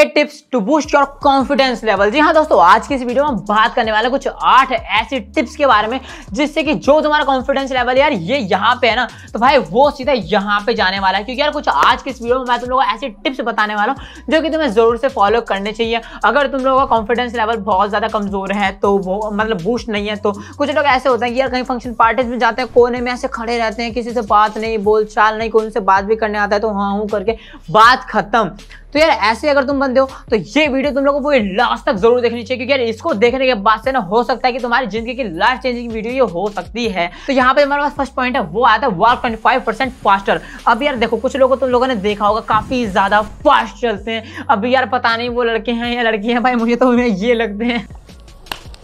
eight tips to boost your confidence level जी हाँ दोस्तों आज की इस वीडियो में बात करने वाले कुछ आठ ऐसी टिप्स के बारे में जिससे कि जो तुम्हारा कॉन्फिडेंस लेवल यार ये यहाँ पे है ना तो भाई वो सीधा यहाँ पे जाने वाला है क्योंकि यार कुछ आज की इस वीडियो में मैं तुम लोगों को ऐसी टिप्स बताने वाला हूँ जो कि तुम्हें जरूर से फॉलो करने चाहिए अगर तुम लोगों का कॉन्फिडेंस लेवल बहुत ज़्यादा कमज़ोर है तो वो मतलब बूस्ट नहीं है तो कुछ लोग ऐसे होते हैं कि यार कहीं फंक्शन पार्टीज में जाते हैं कोने में ऐसे खड़े रहते हैं किसी से बात नहीं बोल चाल नहीं कोई उनसे बात भी करने आता है तो हाँ हूँ करके बात खत्म तो यार ऐसे अगर तुम बंदे हो तो ये वीडियो तुम लोगों को पूरी लास्ट तक जरूर देखनी चाहिए क्योंकि यार इसको देखने के बाद से ना हो सकता है कि तुम्हारी जिंदगी की लाइफ चेंजिंग वीडियो ये हो सकती है तो यहाँ पे हमारे पास फर्स्ट पॉइंट है वो आया था वर्क ट्वेंटी फाइव फास्टर अब यार देखो कुछ लोगों तुम लोगों ने देखा होगा काफी ज्यादा फास्ट चलते हैं अभी यार पता नहीं वो लड़के हैं या लड़की है भाई मुझे तो ये लगते हैं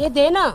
ये देना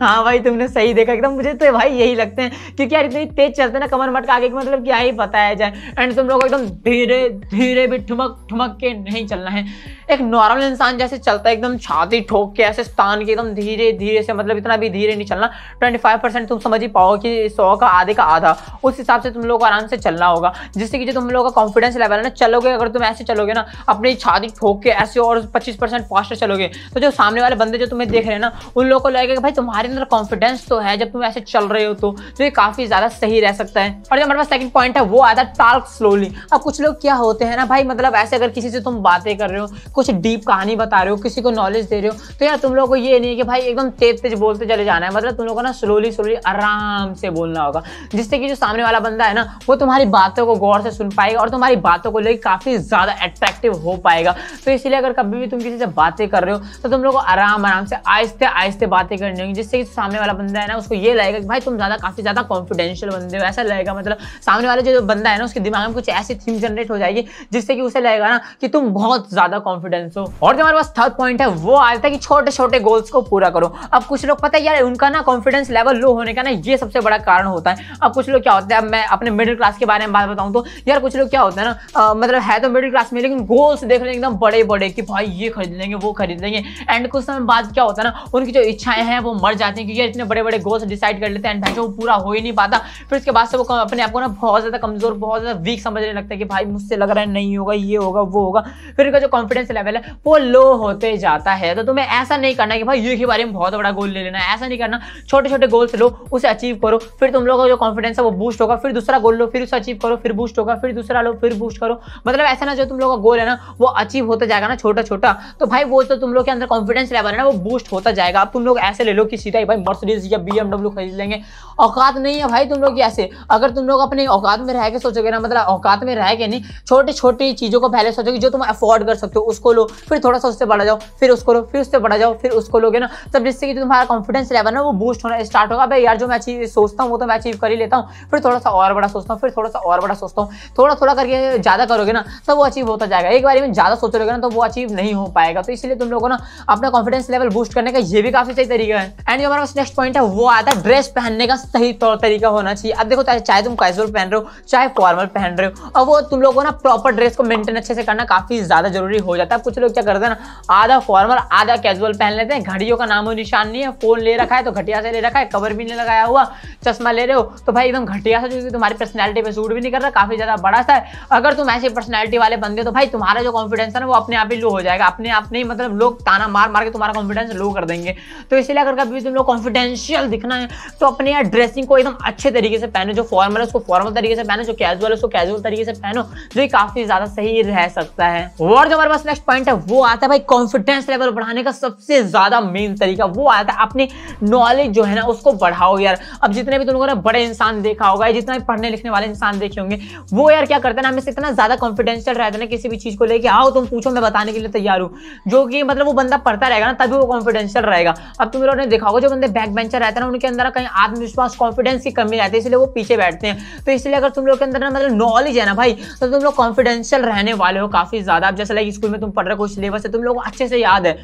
हाँ भाई तुमने सही देखा एकदम मुझे तो भाई यही लगते हैं क्योंकि यार इतनी तेज चलते ना कमर मट आगे आगे मतलब क्या ही बताया जाए एंड तुम लोग एकदम धीरे धीरे भी ठुमक ठुमक के नहीं चलना है एक नॉर्मल इंसान जैसे चलता है एकदम छाती ठोक के ऐसे स्थान के एकदम धीरे धीरे से मतलब इतना भी धीरे नहीं चलना ट्वेंटी फाइव परसेंट तुम समझ ही पाओ कि सौ का आधे का आधा उस हिसाब से तुम लोग को आराम से चलना होगा जिससे कि जो तुम लोगों का कॉन्फिडेंस लेवल है ना चलोगे अगर तुम ऐसे चलोगे ना अपनी छाती ठोक के ऐसे और पच्चीस परसेंट फास्टर चलोगे तो जो सामने वाले बंदे जो तुम्हें देख रहे हैं ना उन लोगों को लगेगा भाई तुम तुम्हारे अंदर कॉन्फिडेंस तो है जब तुम ऐसे चल रहे हो तो, तो ये काफ़ी ज़्यादा सही रह सकता है और जो हमारे पास सेकंड पॉइंट है वो आता है टाल्क स्लोली अब कुछ लोग क्या होते हैं ना भाई मतलब ऐसे अगर किसी से तुम बातें कर रहे हो कुछ डीप कहानी बता रहे हो किसी को नॉलेज दे रहे हो तो यार तुम लोग को ये नहीं है कि भाई एकदम तेज तेज बोलते चले जाना है मतलब तुम लोग को ना स्लोली स्लोली आराम से बोलना होगा जिससे कि जो सामने वाला बंदा है ना वो तुम्हारी बातों को गौर से सुन पाएगा और तुम्हारी बातों को लेकर काफ़ी ज़्यादा अट्रैक्टिव हो पाएगा तो इसलिए अगर कभी भी तुम किसी से बातें कर रहे हो तो तुम लोग को आराम आराम से आहिस्ते आहिस्ते बातें करनी होगी जिससे सामने वाला बंदा है ना उसको ये लगेगा कि भाई तुम ज़्यादा काफ़ी ज़्यादा कॉन्फिडेंशियल बंदे हो ऐसा लगेगा मतलब सामने वाला जो बंदा है ना उसके दिमाग में कुछ ऐसी थीम जनरेट हो जाएगी जिससे कि उसे लगेगा ना कि तुम बहुत ज़्यादा कॉन्फिडेंस हो और जो हमारे पास थर्ड पॉइंट है वो आया था कि छोटे छोटे गोल्स को पूरा करो अब कुछ लोग पता है यार उनका ना कॉन्फिडेंस लेवल लो होने का ना ये सबसे बड़ा कारण होता है अब कुछ लोग क्या होता है अब मैं अपने मिडिल क्लास के बारे में बात बताऊँ तो यार कुछ लोग क्या होता है ना मतलब है तो मिडिल क्लास में लेकिन गोल्स देख लेंगे एकदम बड़े बड़े कि भाई ये खरीद लेंगे वो खरीद लेंगे एंड कुछ समय बाद क्या होता है ना उनकी जो इच्छाएं हैं वो मर जाते हैं क्योंकि इतने बड़े बड़े गोल्स डिसाइड कर लेते हैं एंड भाई वो पूरा हो ही नहीं पाता फिर उसके बाद से वो अपने आपको ना बहुत ज़्यादा कमज़ोर बहुत ज़्यादा वीक समझने लगता है कि भाई मुझसे लग रहा है नहीं होगा ये होगा वो होगा फिर उनका जो कॉन्फिडेंस लेवल है वो लो होते जाता है तो तुम्हें ऐसा नहीं करना कि भाई ये के बारे में बहुत बड़ा गोल ले लेना ऐसा नहीं करना छोटे छोटे गोल्स लो उसे अचीव करो फिर तुम लोगों का जो कॉन्फिडेंस है वो बूस्ट होगा फिर दूसरा गोल लो फिर उसे अचीव करो फिर बूस्ट होगा फिर दूसरा लो फिर बूस्ट करो मतलब ऐसा ना जो तुम लोगों का गोल है ना वो अचीव होता जाएगा ना छोटा छोटा तो भाई वो तो तुम लोग के अंदर कॉन्फिडेंस लेवल है ना वो बूस्ट होता जाएगा अब तुम लोग ऐसे ले लो कि सीधा ही भाई मर्सडीज या बी खरीद लेंगे औकात नहीं है भाई तुम लोग ऐसे अगर तुम लोग अपने औकात में रह के सोचोगे ना मतलब औकात में रह के नहीं छोटी छोटी चीज़ों को पहले सोचोगे जो तुम अफोर्ड कर सकते हो उसको लो फिर थोड़ा सा उससे बढ़ा जाओ फिर उसको लो फिर उससे बढ़ा जाओ फिर उसको लोगे ना तब जिससे कि तुम्हारा कॉन्फिडेंस लेवल ना वो बूस्ट होना स्टार्ट होगा भाई यार जो मैं अचीव सोचता हूँ वो तो मैं अचीव कर ही लेता हूँ फिर थोड़ा सा और बड़ा सोचता हूँ फिर थोड़ा सा और बड़ा सोचता हूँ थोड़ा थोड़ा करके ज़्यादा करोगे ना तो वो अचीव होता जाएगा एक बार में ज़्यादा सोचोगे ना तो वो अचीव नहीं हो पाएगा तो इसलिए तुम लोगों ना अपना कॉन्फिडेंस लेवल बूस्ट करने का ये भी काफ़ी सही तरीका है एंड जो हमारे पास नेक्स्ट पॉइंट है वो आता है ड्रेस पहनने का सही तौर तरीका होना चाहिए अब देखो चाहे तुम कैजुअल पहन रहे हो चाहे फॉर्मल पहन रहे हो और वो तुम लोगों को ना प्रॉपर ड्रेस को मेंटेन अच्छे से करना काफी ज्यादा जरूरी हो जाता है कुछ लोग क्या करते हैं ना आधा फॉर्मल आधा कैजुअल पहन लेते हैं घड़ियों का नामो निशान नहीं है फोन ले रखा है तो घटिया से ले रखा है कवर भी नहीं लगाया हुआ चश्मा ले रहे हो तो भाई एकदम घटिया से जो कि तुम्हारी पर्सनैलिटी पर सूट भी नहीं कर रहा काफी ज्यादा बड़ा सा है अगर तुम ऐसी पर्सनैलिटी वाले बंदे तो भाई तुम्हारा जो कॉन्फिडेंस है ना वो अपने आप ही लो हो जाएगा अपने आप नहीं मतलब लोग ताना मार मार के तुम्हारा कॉन्फिडेंस लो कर देंगे तो इसीलिए अगर कभी भी तुम लोग कॉन्फिडेंशियल दिखना है तो अपने यार ड्रेसिंग को एकदम अच्छे तरीके से पहनो जो फॉर्मल है उसको फॉर्मल तरीके से पहनो जो कैजुअल है उसको कैजुअल तरीके से पहनो जो काफी ज्यादा सही रह सकता है और जो हमारे पास नेक्स्ट पॉइंट है वो आता है भाई कॉन्फिडेंस लेवल बढ़ाने का सबसे ज्यादा मेन तरीका वो आता है अपनी नॉलेज जो है ना उसको बढ़ाओ यार अब जितने भी तुम लोगों ने बड़े इंसान देखा होगा जितना भी पढ़ने लिखने वाले इंसान देखे होंगे वो यार क्या करते हैं ना हमें इतना ज्यादा कॉन्फिडेंशियल रहते हैं किसी भी चीज को लेकर आओ तुम पूछो मैं बताने के लिए तैयार हूँ जो कि मतलब वो बंदा पढ़ता रहेगा ना तभी वो कॉन्फिडेंशियल रहेगा अब तुम लोगों ने देखा होगा जो बंदे बैक बेंचर रहते हैं ना उनके अंदर कहीं आत्मविश्वास कॉन्फिडेंस की कमी रहती है इसलिए वो पीछे बैठते हैं तो इसलिए अगर तुम लोग के अंदर ना मतलब नॉलेज है ना भाई तो तुम लोग कॉन्फिडेंशियल रहने वाले हो काफी ज्यादा अब जैसे लाइक स्कूल में तुम पढ़ रहे हो सिलेबस है तुम लोग अच्छे से याद है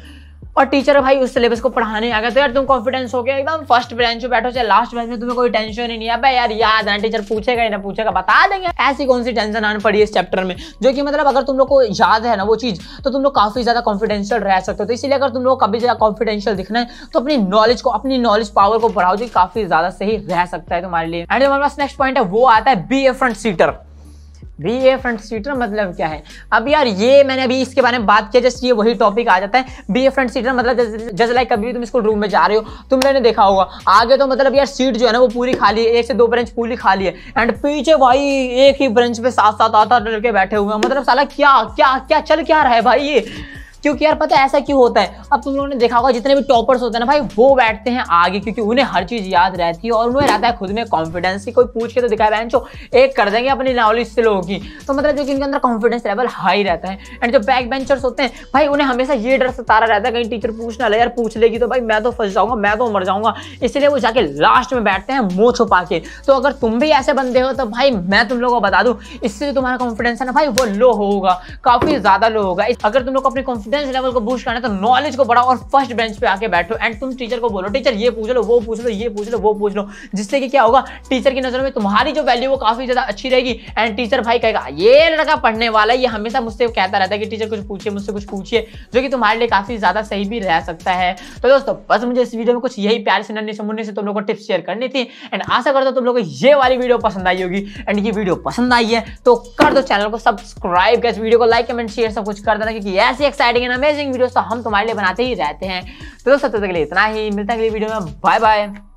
और टीचर भाई उस सिलेबस को पढ़ाने आ गए तो यार तुम कॉन्फिडेंस हो गया एकदम फर्स्ट बेंच पे बैठो चाहे लास्ट बेंच में तुम्हें कोई टेंशन ही नहीं है भाई यार याद है टीचर पूछेगा ही ना पूछेगा बता देंगे ऐसी कौन सी टेंशन आने पड़ी इस चैप्टर में जो कि मतलब अगर तुम लोग को याद है ना वो चीज़ तो तुम लोग काफ़ी ज़्यादा कॉन्फिडेंशियल रह सकते हो तो इसीलिए अगर तुम लोग कभी ज़्यादा कॉन्फिडेंशियल दिखना है तो अपनी नॉलेज को अपनी नॉलेज पावर को बढ़ाओ जो काफ़ी ज़्यादा सही रह सकता है तुम्हारे लिए एंड हमारे पास नेक्स्ट पॉइंट है वो आता है be a front seater be a front seater मतलब क्या है अब यार ये मैंने अभी इसके बारे में बात किया जस्ट ये वही टॉपिक आ जाता है बी ए फ्रंट सीटर मतलब जस्ट लाइक कभी भी तुम स्कूल रूम में जा रहे हो तुम मैंने देखा होगा आगे तो मतलब यार सीट जो है ना वो पूरी खाली है एक से दो ब्रेंच पूरी खाली है एंड पीछे भाई एक ही ब्रेंच पे साथ साथ आता लड़के बैठे हुए हैं मतलब साला क्या क्या क्या चल क्या रहा है भाई ये क्योंकि यार पता है ऐसा क्यों होता है अब तुम लोगों ने देखा होगा जितने भी टॉपर्स होते हैं ना भाई वो बैठते हैं आगे क्योंकि उन्हें हर चीज़ याद रहती है और उन्हें रहता है खुद में कॉन्फिडेंस की कोई पूछ के तो दिखाए बहन एक कर देंगे अपनी नॉलेज से लोगों की तो मतलब जो कि उनके अंदर कॉन्फिडेंस लेवल हाई रहता है एंड जो बैक बेंचर्स होते हैं भाई उन्हें हमेशा ये डर सतारा रहता है कहीं टीचर पूछना लगे ले यार पूछ लेगी तो भाई मैं तो फंस जाऊंगा मैं तो मर जाऊंगा इसलिए वो जाके लास्ट में बैठते हैं मुंह छुपा के तो अगर तुम भी ऐसे बंदे हो तो भाई मैं तुम लोगों को बता दूं इससे जो तुम्हारा कॉन्फिडेंस है ना भाई वो लो होगा काफ़ी ज़्यादा लो होगा अगर तुम लोग अपने कॉन्फिडेंस कॉन्फिडेंस लेवल को बूस्ट करना है तो नॉलेज को बढ़ाओ और फर्स्ट बेंच पे आके बैठो एंड तुम टीचर को बोलो टीचर ये पूछ लो वो पूछ लो ये पूछ लो वो पूछ लो जिससे कि क्या होगा टीचर की नजर में तुम्हारी जो वैल्यू वो काफी ज्यादा अच्छी रहेगी एंड टीचर भाई कहेगा ये लड़का पढ़ने वाला ये हमेशा मुझसे कहता रहता है कि टीचर कुछ पूछिए मुझसे कुछ पूछिए जो कि तुम्हारे लिए काफी ज्यादा सही भी रह सकता है तो दोस्तों बस मुझे इस वीडियो में कुछ यही प्यार से नन्हे समुन्ने से तुम लोग को टिप्स शेयर करनी थी एंड आशा करता हूँ तुम लोग को ये वाली वीडियो पसंद आई होगी एंड ये वीडियो पसंद आई है तो कर दो चैनल को सब्सक्राइब कर वीडियो को लाइक कमेंट शेयर सब कुछ कर देना क्योंकि ऐसी एक्साइटिंग लेकिन अमेजिंग वीडियोस तो हम तुम्हारे लिए बनाते ही रहते हैं तो दोस्तों तक इतना ही मिलता है अगली वीडियो में बाय बाय